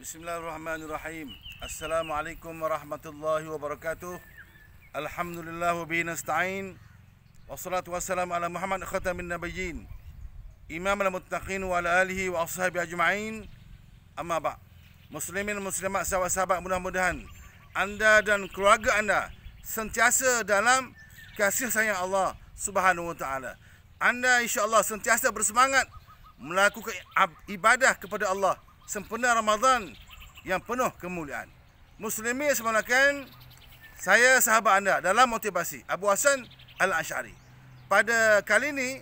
Bismillahirrahmanirrahim. Assalamualaikum warahmatullahi wabarakatuh. Alhamdulillah wa bihi nasta'in. Wassalatu wassalamu ala Muhammad khatamin nabiyyin. Al muttaqin wa ala alihi wa ashabi ajma'in. Amma ba. Muslimin muslimat sahabat-sahabat mudah-mudahan anda dan keluarga anda sentiasa dalam kasih sayang Allah Subhanahu wa taala. Anda insya-Allah sentiasa bersemangat melakukan ibadah kepada Allah sempena Ramadan yang penuh kemuliaan. Muslimi semalakan saya sahabat anda dalam motivasi Abu Hasan Al-Ash'ari. Pada kali ini,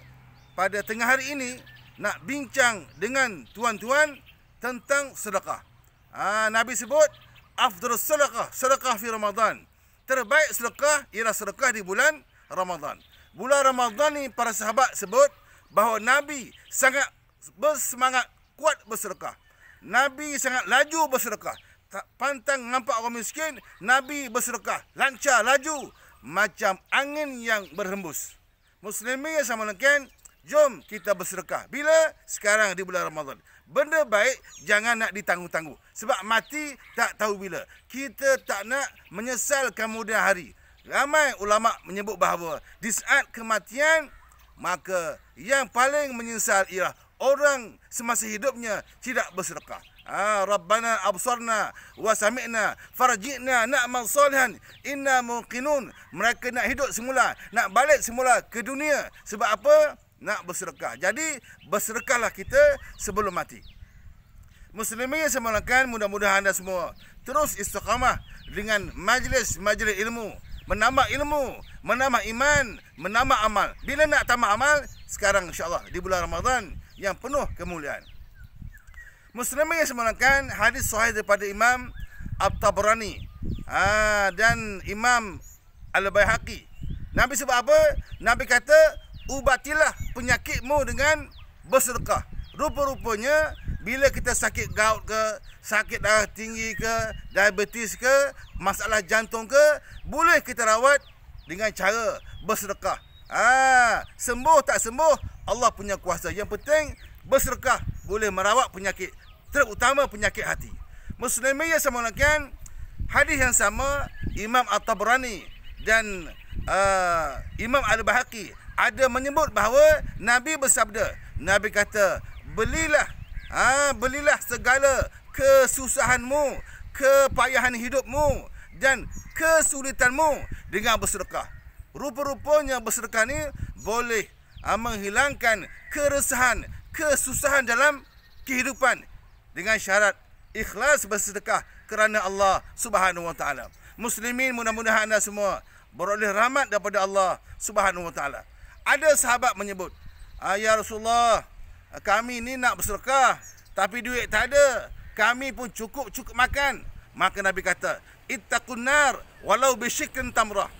pada tengah hari ini, nak bincang dengan tuan-tuan tentang sedekah. Ha, Nabi sebut, Afdur sedekah, sedekah di Ramadan. Terbaik sedekah ialah sedekah di bulan Ramadan. Bulan Ramadan ni para sahabat sebut bahawa Nabi sangat bersemangat kuat bersedekah. Nabi sangat laju bersedekah. Tak pantang nampak orang miskin, Nabi bersedekah. Lancar, laju. Macam angin yang berhembus. Muslimin yang sama lengkian, jom kita bersedekah. Bila? Sekarang di bulan Ramadan. Benda baik, jangan nak ditangguh-tangguh. Sebab mati tak tahu bila. Kita tak nak menyesal kemudian hari. Ramai ulama' menyebut bahawa di saat kematian, maka yang paling menyesal ialah orang semasa hidupnya tidak bersedekah. Ha, Rabbana absarna wa sami'na farji'na na'mal salihan inna muqinun. Mereka nak hidup semula, nak balik semula ke dunia. Sebab apa? Nak bersedekah. Jadi, bersedekahlah kita sebelum mati. Muslimin yang semalakan, mudah-mudahan anda semua terus istiqamah dengan majlis-majlis ilmu. Menambah ilmu, menambah iman, menambah amal. Bila nak tambah amal, sekarang insyaAllah di bulan Ramadan, yang penuh kemuliaan. Muslimin yang semulakan hadis sahih daripada Imam Al-Tabrani ha, dan Imam Al-Bayhaqi. Nabi sebab apa? Nabi kata, ubatilah penyakitmu dengan bersedekah. Rupa-rupanya, bila kita sakit gout ke, sakit darah tinggi ke, diabetes ke, masalah jantung ke, boleh kita rawat dengan cara bersedekah. Ah, ha, sembuh tak sembuh, Allah punya kuasa. Yang penting bersedekah boleh merawat penyakit terutama penyakit hati. Muslimin yang sama kan hadis yang sama Imam At-Tabrani dan uh, Imam al Bahaki ada menyebut bahawa Nabi bersabda, Nabi kata, belilah ha, belilah segala kesusahanmu, kepayahan hidupmu dan kesulitanmu dengan bersedekah. Rupa-rupanya bersedekah ni boleh Ah, menghilangkan keresahan, kesusahan dalam kehidupan dengan syarat ikhlas bersedekah kerana Allah Subhanahu Wa Taala. Muslimin mudah-mudahan anda semua beroleh rahmat daripada Allah Subhanahu Wa Taala. Ada sahabat menyebut, ah, "Ya Rasulullah, kami ni nak bersedekah tapi duit tak ada. Kami pun cukup-cukup makan." Maka Nabi kata, "Ittaqun nar walau bisyikin tamrah."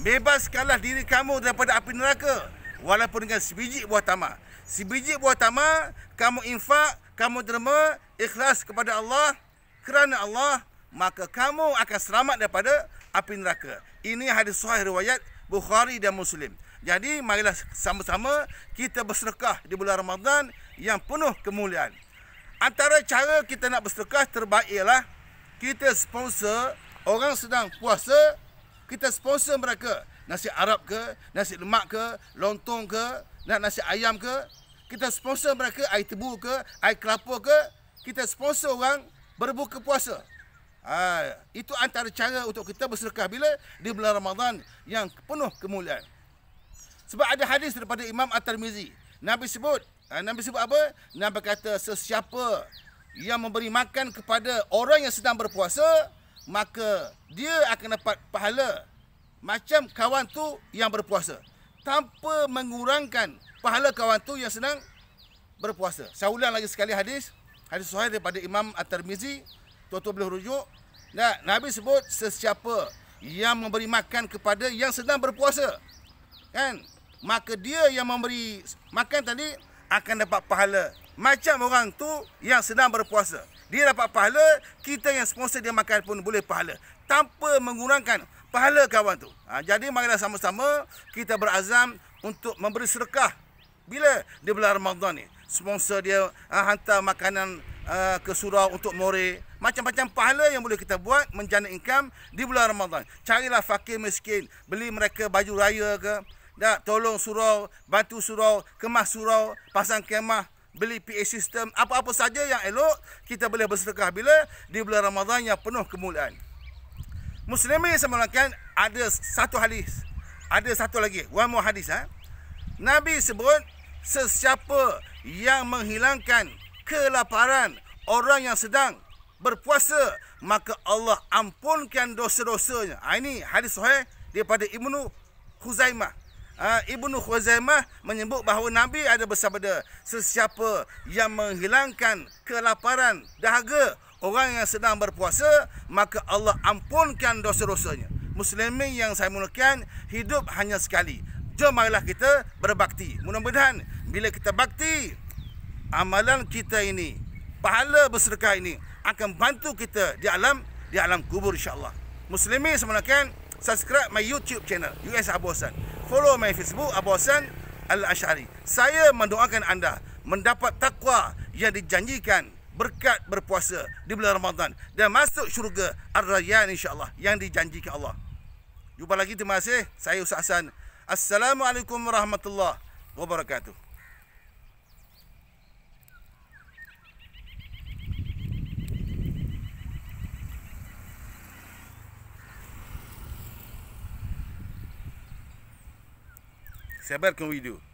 Bebaskanlah diri kamu daripada api neraka walaupun dengan sebiji buah tamar. Sebiji buah tamar, kamu infak, kamu derma, ikhlas kepada Allah, kerana Allah, maka kamu akan selamat daripada api neraka. Ini hadis sahih riwayat Bukhari dan Muslim. Jadi, marilah sama-sama kita bersedekah di bulan Ramadan yang penuh kemuliaan. Antara cara kita nak bersedekah terbaik ialah kita sponsor orang sedang puasa, kita sponsor mereka nasi Arab ke, nasi lemak ke, lontong ke, nak nasi ayam ke, kita sponsor mereka air tebu ke, air kelapa ke, kita sponsor orang berbuka puasa. Ha, itu antara cara untuk kita bersedekah bila di bulan Ramadan yang penuh kemuliaan. Sebab ada hadis daripada Imam At-Tirmizi. Nabi sebut, ha, Nabi sebut apa? Nabi kata sesiapa yang memberi makan kepada orang yang sedang berpuasa, maka dia akan dapat pahala macam kawan tu yang berpuasa tanpa mengurangkan pahala kawan tu yang senang berpuasa. Saya ulang lagi sekali hadis hadis sahih daripada Imam At-Tirmizi tuan-tuan boleh rujuk. Nah, Nabi sebut sesiapa yang memberi makan kepada yang sedang berpuasa. Kan? Maka dia yang memberi makan tadi akan dapat pahala macam orang tu yang sedang berpuasa. Dia dapat pahala, kita yang sponsor dia makan pun boleh pahala. Tanpa mengurangkan pahala kawan tu. Ha, jadi marilah sama-sama kita berazam untuk memberi serkah. Bila di bulan Ramadan ni, sponsor dia ha, hantar makanan uh, ke surau untuk more. Macam-macam pahala yang boleh kita buat menjana income di bulan Ramadan. Carilah fakir miskin, beli mereka baju raya ke. Tak, tolong surau, bantu surau, kemas surau, pasang kemah beli PA system apa-apa saja yang elok kita boleh bersedekah bila di bulan Ramadan yang penuh kemuliaan. Muslimin yang semalakan ada satu hadis. Ada satu lagi, one more hadis ha? Nabi sebut sesiapa yang menghilangkan kelaparan orang yang sedang berpuasa maka Allah ampunkan dosa-dosanya. Ha, ini hadis sahih daripada Ibnu Khuzaimah. Ha, Ibnu Khuzaimah menyebut bahawa Nabi ada bersabda sesiapa yang menghilangkan kelaparan dahaga orang yang sedang berpuasa maka Allah ampunkan dosa-dosanya. Muslimin yang saya muliakan hidup hanya sekali. Jom marilah kita berbakti. Mudah-mudahan bila kita bakti amalan kita ini pahala bersedekah ini akan bantu kita di alam di alam kubur insya-Allah. Muslimin semulakan subscribe my YouTube channel US Abu follow my Facebook Abu Hassan Al-Ash'ari. Saya mendoakan anda mendapat takwa yang dijanjikan berkat berpuasa di bulan Ramadan dan masuk syurga Ar-Rayyan insya-Allah yang dijanjikan Allah. Jumpa lagi terima kasih. Saya Ustaz Hassan. Assalamualaikum warahmatullahi wabarakatuh. Said, "But can we do?"